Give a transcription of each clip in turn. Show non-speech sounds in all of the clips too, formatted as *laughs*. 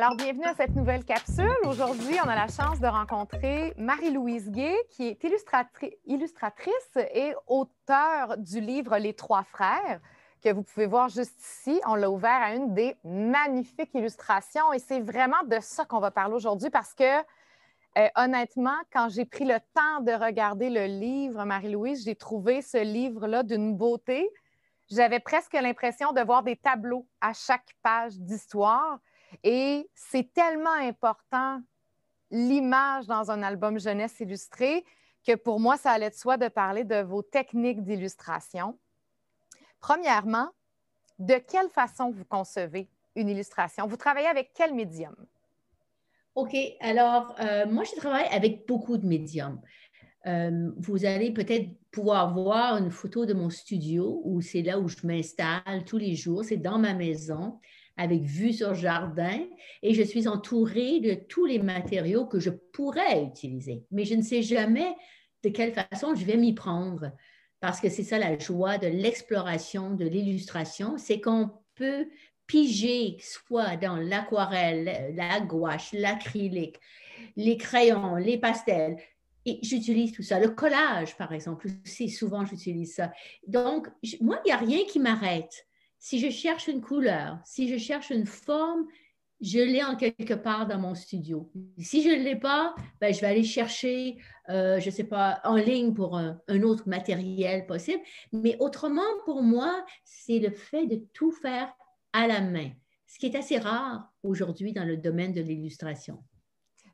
Alors, bienvenue à cette nouvelle capsule. Aujourd'hui, on a la chance de rencontrer Marie-Louise Gay, qui est illustratrice et auteure du livre Les Trois Frères, que vous pouvez voir juste ici. On l'a ouvert à une des magnifiques illustrations et c'est vraiment de ça qu'on va parler aujourd'hui parce que, euh, honnêtement, quand j'ai pris le temps de regarder le livre, Marie-Louise, j'ai trouvé ce livre-là d'une beauté. J'avais presque l'impression de voir des tableaux à chaque page d'histoire. Et c'est tellement important l'image dans un album jeunesse illustré que pour moi, ça allait de soi de parler de vos techniques d'illustration. Premièrement, de quelle façon vous concevez une illustration? Vous travaillez avec quel médium? OK. Alors, euh, moi, je travaille avec beaucoup de médiums. Euh, vous allez peut-être pouvoir voir une photo de mon studio où c'est là où je m'installe tous les jours. C'est dans ma maison avec vue sur jardin et je suis entourée de tous les matériaux que je pourrais utiliser. Mais je ne sais jamais de quelle façon je vais m'y prendre parce que c'est ça la joie de l'exploration, de l'illustration, c'est qu'on peut piger soit dans l'aquarelle, la gouache, l'acrylique, les crayons, les pastels. Et j'utilise tout ça. Le collage, par exemple, aussi, souvent j'utilise ça. Donc, moi, il n'y a rien qui m'arrête. Si je cherche une couleur, si je cherche une forme, je l'ai en quelque part dans mon studio. Si je ne l'ai pas, ben, je vais aller chercher, euh, je ne sais pas, en ligne pour un, autre matériel possible. Mais autrement, pour moi, c'est le fait de tout faire à la main, ce qui est assez rare aujourd'hui dans le domaine de l'illustration.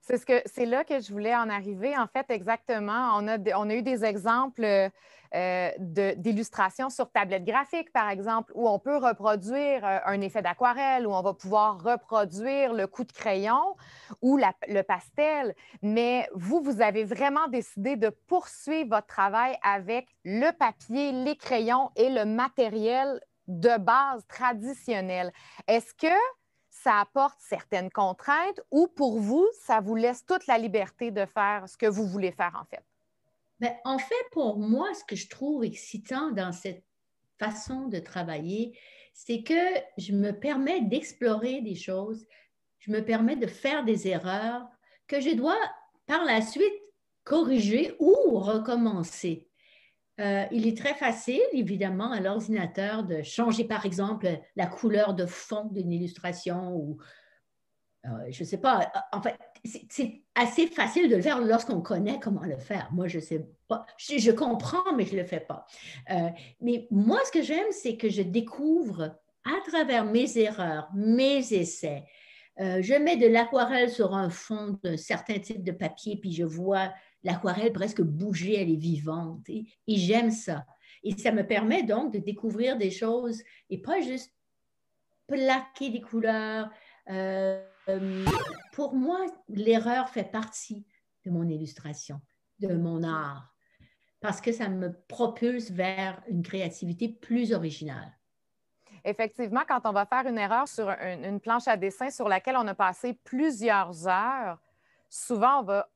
C'est ce que c'est là que je voulais en arriver. En fait, exactement. On a, on a eu des exemples euh, d'illustrations sur tablette graphique, par exemple, où on peut reproduire euh, un effet d'aquarelle, où on va pouvoir reproduire le coup de crayon ou le pastel. Mais vous, vous avez vraiment décidé de poursuivre votre travail avec le papier, les crayons et le matériel de base traditionnel. Est-ce que ça apporte certaines contraintes ou pour vous, ça vous laisse toute la liberté de faire ce que vous voulez faire en fait? Ben, en fait, pour moi, ce que je trouve excitant dans cette façon de travailler, c'est que je me permets d'explorer des choses, je me permets de faire des erreurs que je dois par la suite corriger ou recommencer. Euh, il est très facile, évidemment, à l'ordinateur de changer, par exemple, la couleur de fond d'une illustration ou, euh, je ne sais pas, euh, en fait, c'est assez facile de le faire lorsqu'on connaît comment le faire. Moi, je sais pas, je, comprends, mais je ne le fais pas. mais moi, ce que j'aime, c'est que je découvre à travers mes erreurs, mes essais. je mets de l'aquarelle sur un fond d'un certain type de papier, puis je vois l'aquarelle presque bouger, elle est vivante. Et, j'aime ça. Et ça me permet donc de découvrir des choses et pas juste plaquer des couleurs. Euh, euh, pour moi, l'erreur fait partie de mon illustration, de mon art, parce que ça me propulse vers une créativité plus originale. Effectivement, quand on va faire une erreur sur une planche à dessin sur laquelle on a passé plusieurs heures, souvent on va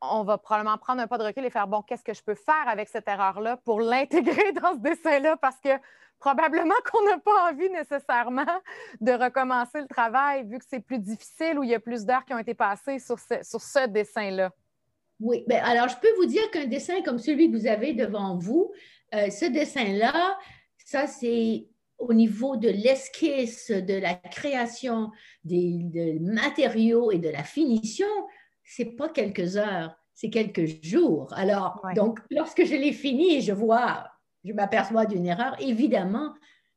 on va probablement prendre un pas de recul et faire, bon, qu'est-ce que je peux faire avec cette erreur-là pour l'intégrer *laughs* dans ce dessin-là? Parce que probablement qu'on n'a pas envie nécessairement de recommencer le travail vu que c'est plus difficile ou il y a plus d'heures qui ont été passées sur ce, dessin-là. Oui, ben, alors je peux vous dire qu'un dessin comme celui que vous avez devant vous, euh, ce dessin-là, ça c'est au niveau de l'esquisse, de la création des matériaux et de la finition, c'est pas quelques heures, c'est quelques jours. Alors, donc, lorsque je l'ai fini et je vois, je m'aperçois d'une erreur, évidemment,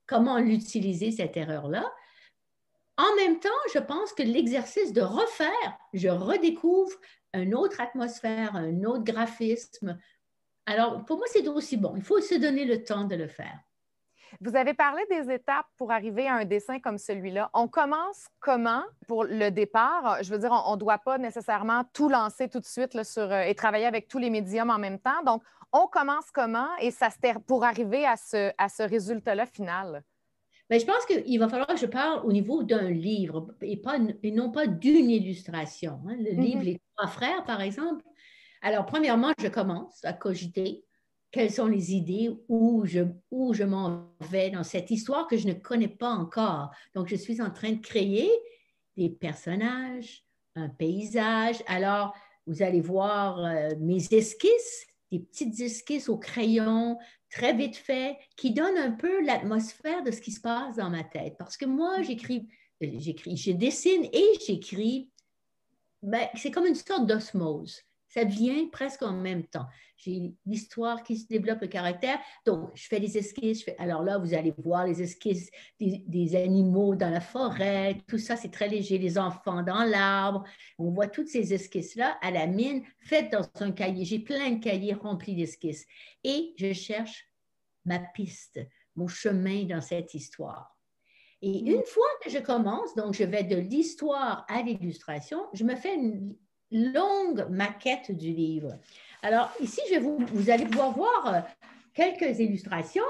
comment l'utiliser, cette erreur-là. En même temps, je pense que l'exercice de refaire, je redécouvre une autre atmosphère, un autre graphisme. Alors, pour moi, c'est aussi bon. Il faut se donner le temps de le faire. Vous avez parlé des étapes pour arriver à un dessin comme celui-là. On commence comment pour le départ? Je veux dire, on ne doit pas nécessairement tout lancer tout de suite euh, et travailler avec tous les médiums en même temps. Donc, on commence comment et ça se pour arriver à ce, à résultat-là final? Mais ben, je pense qu'il va falloir que je parle au niveau d'un livre et, pas, non pas d'une illustration. Hein. Le mm-hmm. livre Les trois frères, par exemple. Alors, premièrement, je commence à cogiter quelles sont les idées, où je, m'en vais dans cette histoire que je ne connais pas encore. Donc, je suis en train de créer des personnages, un paysage. Alors, vous allez voir euh, mes esquisses, des petites esquisses au crayon, très vite fait, qui donnent un peu l'atmosphère de ce qui se passe dans ma tête. Parce que moi, j'écris, euh, j'écris, je dessine et j'écris. Ben, c'est comme une sorte d'osmose. Ça vient presque en même temps. J'ai l'histoire qui se développe, le caractère. Donc, je fais des esquisses. Alors là, vous allez voir les esquisses des, animaux dans la forêt. Tout ça, c'est très léger. Les enfants dans l'arbre. On voit toutes ces esquisses-là à la mine, faites dans un cahier. J'ai plein de cahiers remplis d'esquisses. Et je cherche ma piste, mon chemin dans cette histoire. Et mm. une fois que je commence, donc je vais de l'histoire à l'illustration, je me fais une, longue maquette du livre. Alors ici, je vous, allez pouvoir voir euh, quelques illustrations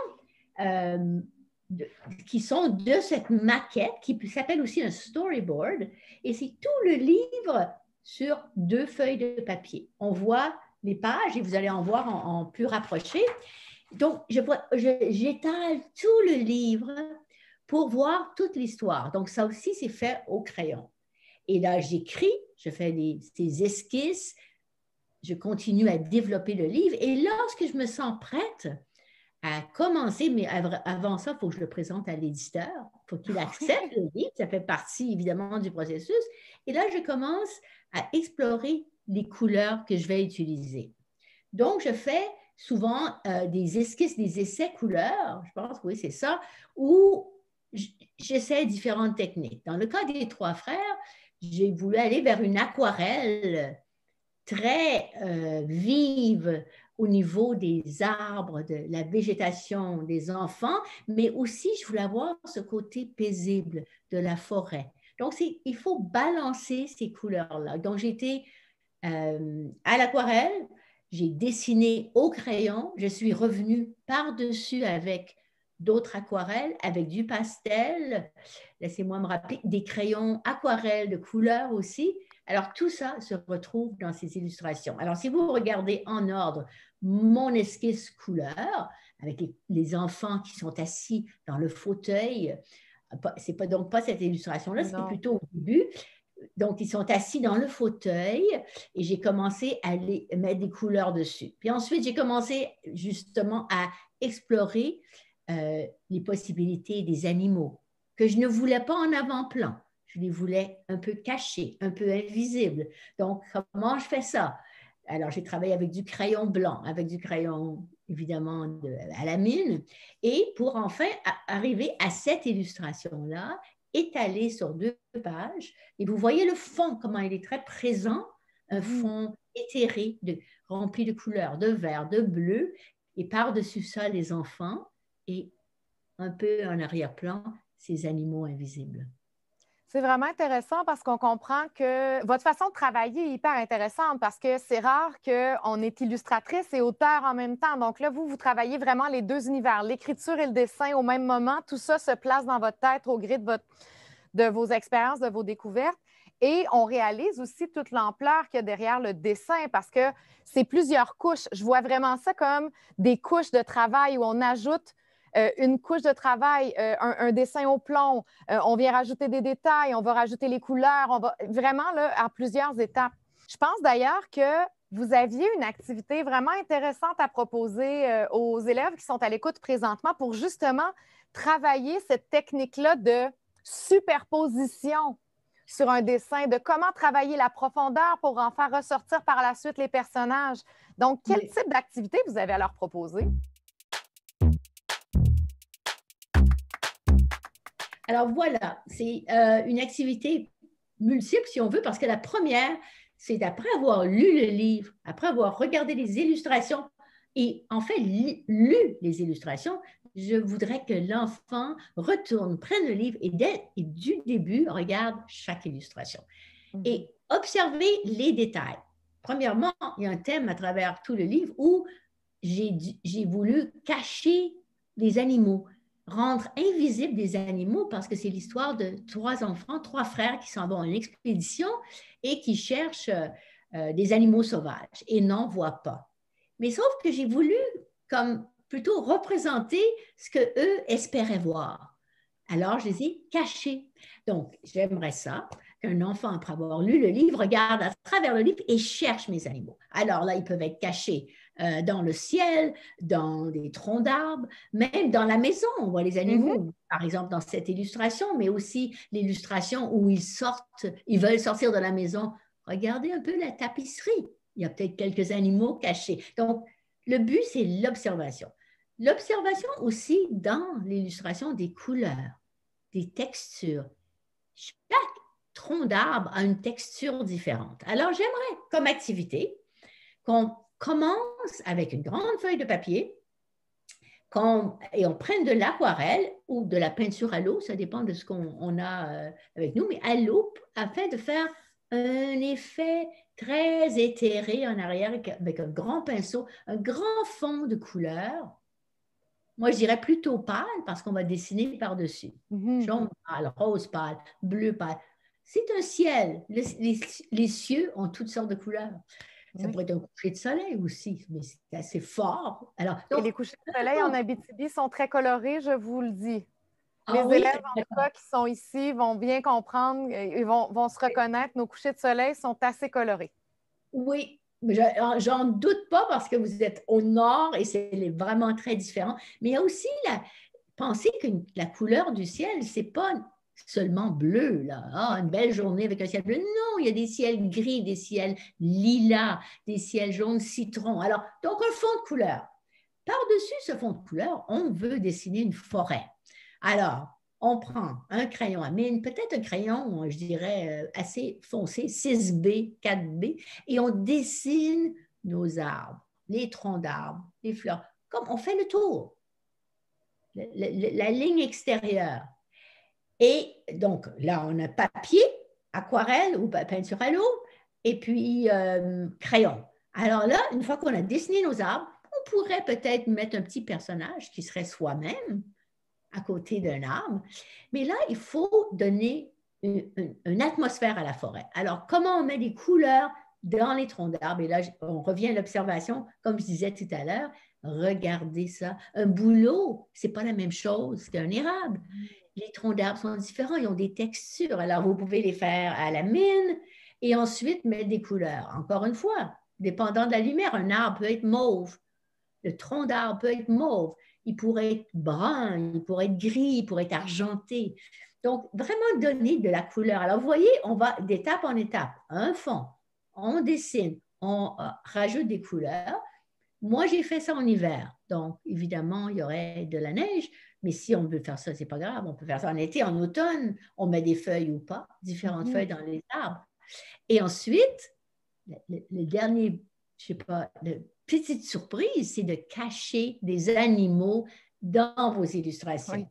euh, qui sont de cette maquette qui s'appelle aussi un storyboard. Et c'est tout le livre sur deux feuilles de papier. On voit les pages et vous allez en voir en, plus rapproché. Donc, j'étale j'étale tout le livre pour voir toute l'histoire. Donc, ça aussi, c'est fait au crayon. Et là, j'écris, je fais des, esquisses, je continue à développer le livre. Et lorsque je me sens prête à commencer, mais avant ça, il faut que je le présente à l'éditeur, il faut qu'il accepte le livre, ça fait partie évidemment du processus. Et là, je commence à explorer les couleurs que je vais utiliser. Donc, je fais souvent euh, des esquisses, des essais couleurs, je pense, oui, c'est ça, où j'essaie différentes techniques. Dans le cas des trois frères, j'ai voulu aller vers une aquarelle très euh, vive au niveau des arbres, de la végétation des enfants, mais aussi je voulais avoir ce côté paisible de la forêt. Donc, il faut balancer ces couleurs-là. Donc, j'étais euh, à l'aquarelle, j'ai dessiné au crayon, je suis revenue par-dessus avec d'autres aquarelles avec du pastel, laissez-moi me rappeler, des crayons aquarelles de couleur aussi. Alors tout ça se retrouve dans ces illustrations. Alors si vous regardez en ordre mon esquisse couleur, avec les, enfants qui sont assis dans le fauteuil, c'est pas, donc pas cette illustration-là, c'est plutôt au début. Donc, ils sont assis dans le fauteuil et j'ai commencé à les, mettre des couleurs dessus. Puis ensuite, j'ai commencé justement à explorer euh, les possibilités des animaux, que je ne voulais pas en avant-plan. Je les voulais un peu cachés, un peu invisibles. Donc, comment je fais ça? Alors, j'ai travaillé avec du crayon blanc, avec du crayon évidemment à la mine, et pour enfin arriver à cette illustration-là, étalée sur deux pages. Et vous voyez le fond, comment il est très présent, un mmh. fond éthéré, rempli de couleurs, de vert, de bleu, et par-dessus ça, les enfants et un peu en arrière-plan, ces animaux invisibles. C'est vraiment intéressant parce qu'on comprend que votre façon de travailler est hyper intéressante parce que c'est rare qu'on est illustratrice et auteur en même temps. Donc là, vous, vous travaillez vraiment les deux univers, l'écriture et le dessin au même moment. Tout ça se place dans votre tête au gré de, votre, de vos expériences, de vos découvertes. Et on réalise aussi toute l'ampleur qu'il y a derrière le dessin parce que c'est plusieurs couches. Je vois vraiment ça comme des couches de travail où on ajoute euh, une couche de travail, euh, un, dessin au plomb, euh, on vient rajouter des détails, on va rajouter les couleurs, on va vraiment là, à plusieurs étapes. Je pense d'ailleurs que vous aviez une activité vraiment intéressante à proposer aux élèves qui sont à l'écoute présentement pour justement travailler cette technique-là de superposition sur un dessin, de comment travailler la profondeur pour en faire ressortir par la suite les personnages. Donc, quel type d'activité vous avez à leur proposer? Alors voilà, c'est euh, une activité multiple si on veut, parce que la première, c'est d'après avoir lu le livre, après avoir regardé les illustrations et en fait lu les illustrations, je voudrais que l'enfant retourne, prenne le livre et, dès, et du début regarde chaque illustration. Mmh. Et observez les détails. Premièrement, il y a un thème à travers tout le livre où j'ai voulu cacher les animaux rendre invisibles des animaux parce que c'est l'histoire de trois enfants, trois frères qui s'en vont une expédition et qui cherchent euh, euh, des animaux sauvages et n'en voient pas. Mais sauf que j'ai voulu comme plutôt représenter ce que eux espéraient voir. Alors je les ai cachés. Donc j'aimerais ça qu'un enfant après avoir lu le livre regarde à travers le livre et cherche mes animaux. Alors là ils peuvent être cachés euh, dans le ciel, dans des troncs d'arbres, même dans la maison, on voit les animaux, mhm. par exemple dans cette illustration, mais aussi l'illustration où ils sortent, ils veulent sortir de la maison. Regardez un peu la tapisserie. Il y a peut-être quelques animaux cachés. Donc, le but, c'est l'observation. L'observation aussi dans l'illustration des couleurs, des textures. Chaque tronc d'arbre a une texture différente. Alors, j'aimerais, comme activité, qu'on commence avec une grande feuille de papier et on prenne de l'aquarelle ou de la peinture à l'eau, ça dépend de ce qu'on a euh, avec nous, mais à l'eau afin de faire un effet très éthéré en arrière avec un grand pinceau, un grand fond de couleur. Moi, je dirais plutôt pâle parce qu'on va dessiner par-dessus. Mm-hmm. Jaune pâle, rose pâle, bleu pâle. C'est un ciel. les cieux ont toutes sortes de couleurs. Ça pourrait être un coucher de soleil aussi, mais c'est assez fort. Alors, les couchers de soleil en Abitibi sont très colorés, je vous le dis. Les ah élèves en tout qui sont ici vont bien comprendre et euh, vont, se reconnaître. Nos couchers de soleil sont assez colorés. Oui, j'en doute pas parce que vous êtes au nord et c'est vraiment très différent. Mais il y a aussi la pensée que la couleur du ciel, ce n'est pas seulement bleu, là. Ah, une belle journée avec un ciel bleu. Non, il y a des ciels gris, des ciels lilas, des ciels jaunes citron. Alors, donc un fond de couleur. Par-dessus ce fond de couleur, on veut dessiner une forêt. Alors, on prend un crayon à mine, peut-être un crayon, je dirais, euh, assez foncé, 6B, 4B, et on dessine nos arbres, les troncs d'arbres, les fleurs, comme on fait le tour. la ligne extérieure, et donc là, on a papier, aquarelle ou peinture à l'eau, et puis euh, crayon. Alors là, une fois qu'on a dessiné nos arbres, on pourrait peut-être mettre un petit personnage qui serait soi-même à côté d'un arbre. Mais là, il faut donner une, atmosphère à la forêt. Alors, comment on met des couleurs dans les troncs d'arbres? Et là, on revient à l'observation, comme je disais tout à l'heure. Regardez ça. Un bouleau, c'est pas la même chose qu'un érable les troncs d'arbres sont différents, ils ont des textures. Alors, vous pouvez les faire à la mine et ensuite mettre des couleurs. Encore une fois, dépendant de la lumière, un arbre peut être mauve, le tronc d'arbre peut être mauve, il pourrait être brun, il pourrait être gris, il pourrait être argenté. Donc, vraiment donner de la couleur. Alors, vous voyez, on va d'étape en étape. Un fond, on dessine, on euh, rajoute des couleurs. Moi, j'ai fait ça en hiver. Donc, évidemment, il y aurait de la neige, mais si on veut faire ça, c'est pas grave. On peut faire ça en été, en automne. On met des feuilles ou pas, différentes mm. feuilles dans les arbres. Et ensuite, le, dernier, je sais pas, petite surprise, c'est de cacher des animaux dans vos illustrations.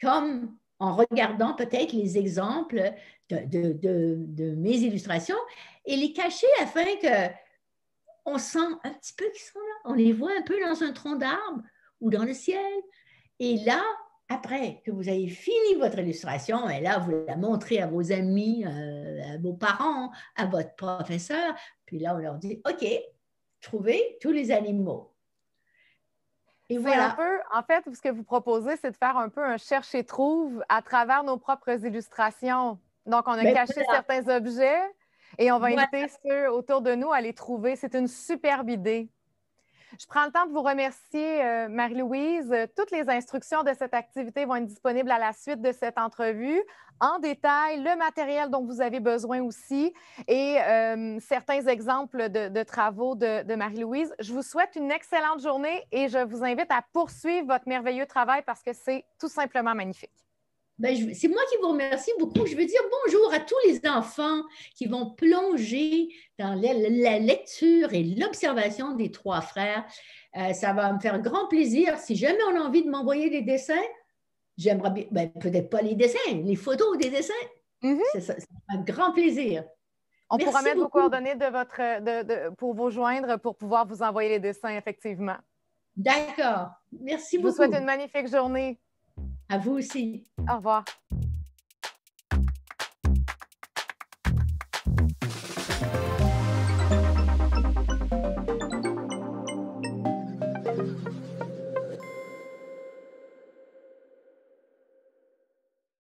Comme en regardant peut-être les exemples de, mes illustrations et les cacher afin que on sent un petit peu qu'ils sont là, on les voit un peu dans un tronc d'arbre ou dans le ciel et là, après que vous avez fini votre illustration, et là, vous la montrez à vos amis, euh, à vos parents, à votre professeur, puis là, on leur dit, OK, trouvez tous les animaux. Et voilà. peu, en fait, ce que vous proposez, c'est de faire un peu un cherche-trouve à travers nos propres illustrations. Donc, on a ben, caché certains objets et on va inviter ceux autour de nous à les trouver. C'est une superbe idée. Je prends le temps de vous remercier, euh, Marie-Louise. Euh, toutes les instructions de cette activité vont être disponibles à la suite de cette entrevue. En détail, le matériel dont vous avez besoin aussi et euh, certains exemples de, travaux de Marie-Louise. Je vous souhaite une excellente journée et je vous invite à poursuivre votre merveilleux travail parce que c'est tout simplement magnifique. Ben, c'est moi qui vous remercie beaucoup. Je veux dire bonjour à tous les enfants qui vont plonger dans la, lecture et l'observation des trois frères. Euh, ça va me faire grand plaisir. Si jamais on a envie de m'envoyer des dessins, j'aimerais bien, ben, peut-être pas les dessins, les photos des dessins. Mhm. ça va me un grand plaisir. On pourra mettre vos coordonnées de votre, pour vous joindre pour pouvoir vous envoyer les dessins, effectivement. D'accord. Merci beaucoup. Je vous souhaite une magnifique journée. À vous aussi. Au revoir.